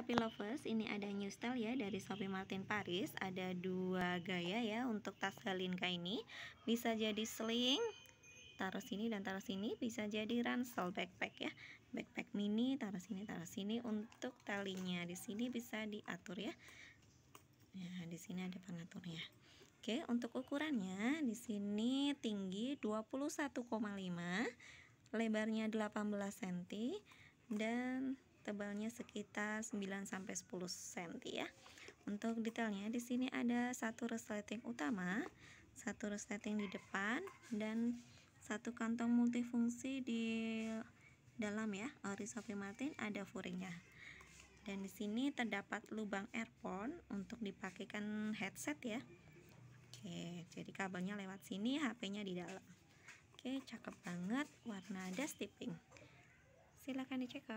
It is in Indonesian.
Sapi Lovers, ini ada new style ya dari Sapi Martin Paris Ada dua gaya ya untuk tas galinka ini Bisa jadi sling, taruh sini dan taruh sini Bisa jadi ransel backpack ya Backpack mini, taruh sini, taruh sini Untuk talinya di sini bisa diatur ya Nah, di sini ada pengaturnya Oke, untuk ukurannya di sini tinggi 21,5 lebarnya 18 cm dan tebalnya sekitar 9 sampai 10 cm ya. Untuk detailnya di sini ada satu resleting utama, satu resleting di depan dan satu kantong multifungsi di dalam ya. Ori Sophie Martin ada furingnya. Dan di sini terdapat lubang earphone untuk dipakaikan headset ya. Oke, jadi kabelnya lewat sini, HP-nya di dalam. Oke, cakep banget, warna dusty pink. silakan dicek